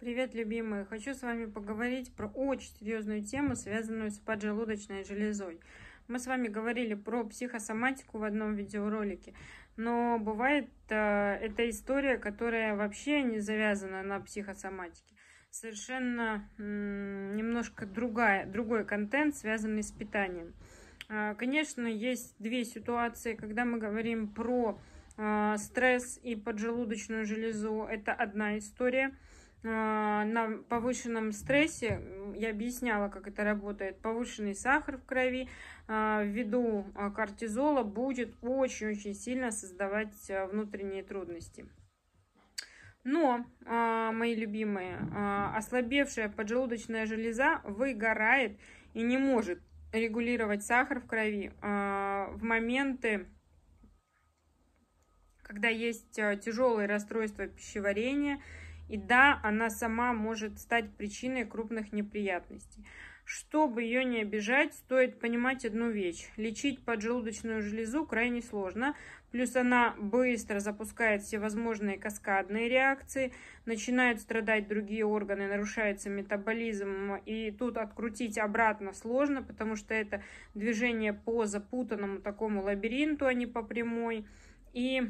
Привет, любимые! Хочу с вами поговорить про очень серьезную тему, связанную с поджелудочной железой. Мы с вами говорили про психосоматику в одном видеоролике, но бывает э, эта история, которая вообще не завязана на психосоматике. Совершенно э, немножко другая, другой контент, связанный с питанием. Э, конечно, есть две ситуации, когда мы говорим про э, стресс и поджелудочную железу. Это одна история – а, на повышенном стрессе, я объясняла, как это работает, повышенный сахар в крови а, ввиду а, кортизола будет очень-очень сильно создавать внутренние трудности. Но, мои любимые, ослабевшая поджелудочная железа выгорает и не может регулировать сахар в крови в моменты, когда есть тяжелые расстройства пищеварения – и да, она сама может стать причиной крупных неприятностей. Чтобы ее не обижать, стоит понимать одну вещь. Лечить поджелудочную железу крайне сложно, плюс она быстро запускает всевозможные каскадные реакции, начинают страдать другие органы, нарушается метаболизм, и тут открутить обратно сложно, потому что это движение по запутанному такому лабиринту, а не по прямой. И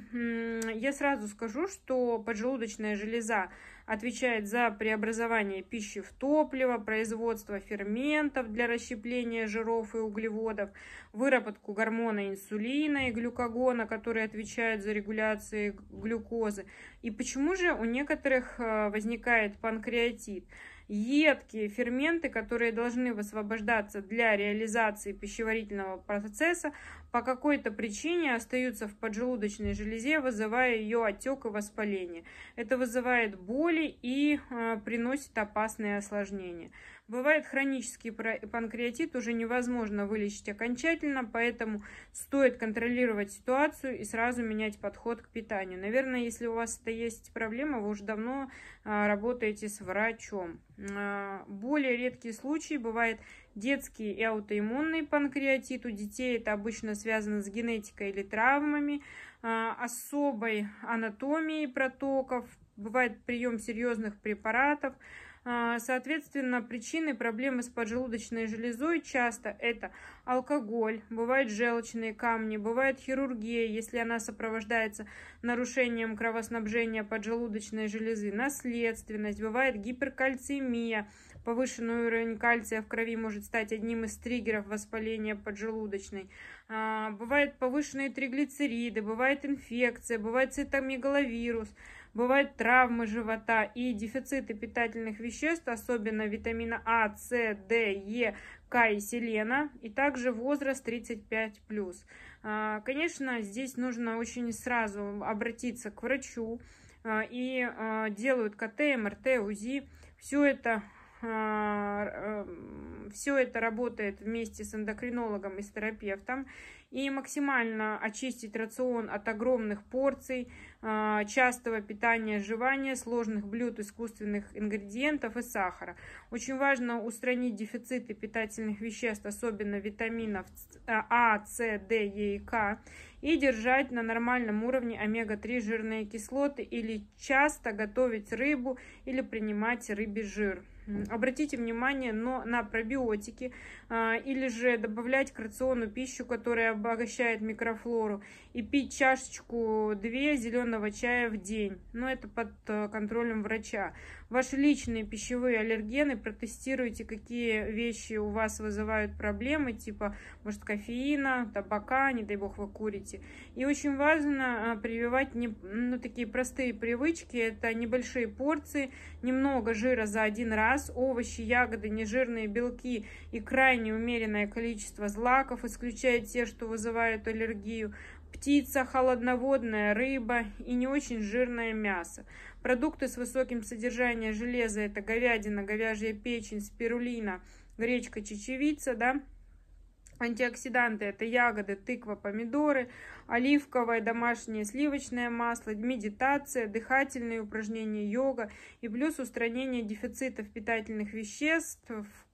я сразу скажу, что поджелудочная железа отвечает за преобразование пищи в топливо, производство ферментов для расщепления жиров и углеводов, выработку гормона инсулина и глюкогона, которые отвечают за регуляцию глюкозы. И почему же у некоторых э, возникает панкреатит? едкие ферменты, которые должны высвобождаться для реализации пищеварительного процесса, по какой-то причине остаются в поджелудочной железе, вызывая ее отек и воспаление. Это вызывает боли и э, приносит опасные осложнения. Бывает хронический панкреатит уже невозможно вылечить окончательно, поэтому стоит контролировать ситуацию и сразу менять подход к питанию. Наверное, если у вас это есть проблема, вы уже давно а, работаете с врачом. А, более редкие случаи бывают. Детский и аутоиммунный панкреатит у детей это обычно связано с генетикой или травмами, а, особой анатомией протоков, бывает прием серьезных препаратов. А, соответственно, причины проблемы с поджелудочной железой часто это алкоголь, бывают желчные камни, бывает хирургия, если она сопровождается нарушением кровоснабжения поджелудочной железы, наследственность, бывает гиперкальцемия, повышенный уровень кальция в крови может может стать одним из триггеров воспаления поджелудочной. А, бывают повышенные триглицериды, бывает инфекция, бывает цитомегаловирус, бывают травмы живота и дефициты питательных веществ, особенно витамина А, С, Д, Е, К и селена, и также возраст 35+. А, конечно, здесь нужно очень сразу обратиться к врачу, а, и делают КТ, МРТ, УЗИ. Все это э, все это работает вместе с эндокринологом и с терапевтом и максимально очистить рацион от огромных порций, а, частого питания, жевания, сложных блюд, искусственных ингредиентов и сахара. Очень важно устранить дефициты питательных веществ, особенно витаминов А, С, Д, Е и К, и держать на нормальном уровне омега-3 жирные кислоты или часто готовить рыбу или принимать рыбий жир. Обратите внимание но на пробиотики а, или же добавлять к рациону пищу, которая обогащает микрофлору. И пить чашечку 2 зеленого чая в день. Но это под э, контролем врача. Ваши личные пищевые аллергены протестируйте, какие вещи у вас вызывают проблемы, типа, может, кофеина, табака, не дай бог вы курите. И очень важно э, прививать не, ну, такие простые привычки. Это небольшие порции, немного жира за один раз, овощи, ягоды, нежирные белки и крайне умеренное количество злаков, исключая те, что вызывают аллергию, птица, холодноводная, рыба и не очень жирное мясо. Продукты с высоким содержанием железа – это говядина, говяжья печень, спирулина, гречка, чечевица, да, Антиоксиданты – это ягоды, тыква, помидоры, оливковое, домашнее сливочное масло, медитация, дыхательные упражнения, йога и плюс устранение дефицитов питательных веществ.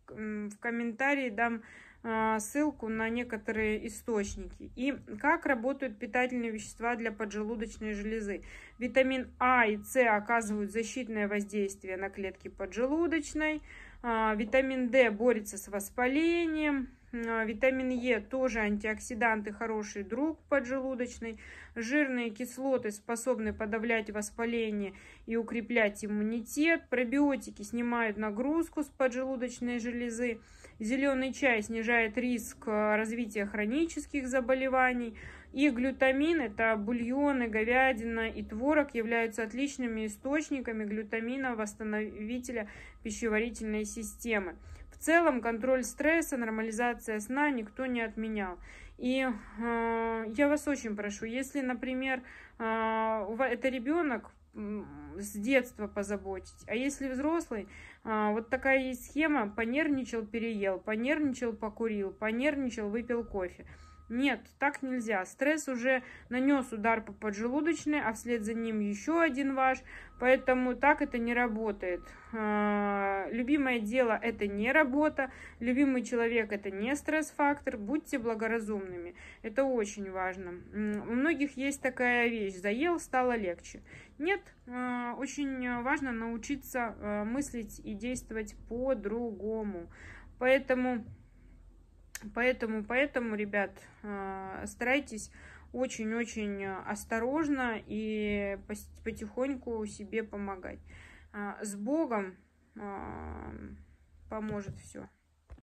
В комментарии дам а, ссылку на некоторые источники. И как работают питательные вещества для поджелудочной железы. Витамин А и С оказывают защитное воздействие на клетки поджелудочной. А, витамин D борется с воспалением. А, витамин Е тоже антиоксидант и хороший друг поджелудочной Жирные кислоты способны подавлять воспаление и укреплять иммунитет. Пробиотики снимают нагрузку с поджелудочной железы. Зеленый чай снижает риск э, развития хронических заболеваний. И глютамин, это бульоны, говядина и творог, являются отличными источниками глютамина восстановителя пищеварительной системы. В целом контроль стресса, нормализация сна никто не отменял. И э, я вас очень прошу, если, например, э, это ребенок, с детства позаботить. А если взрослый, а, вот такая есть схема, понервничал, переел, понервничал, покурил, понервничал, выпил кофе. Нет, так нельзя. Стресс уже нанес удар по поджелудочной, а вслед за ним еще один ваш. Поэтому так это не работает. А, любимое дело – это не работа. Любимый человек – это не стресс-фактор. Будьте благоразумными. Это очень важно. У многих есть такая вещь. Заел, стало легче. Нет, а, очень важно научиться а, мыслить и действовать по-другому. Поэтому Поэтому, поэтому, ребят, э, старайтесь очень-очень э, осторожно и потихоньку себе помогать. Э, с Богом поможет все.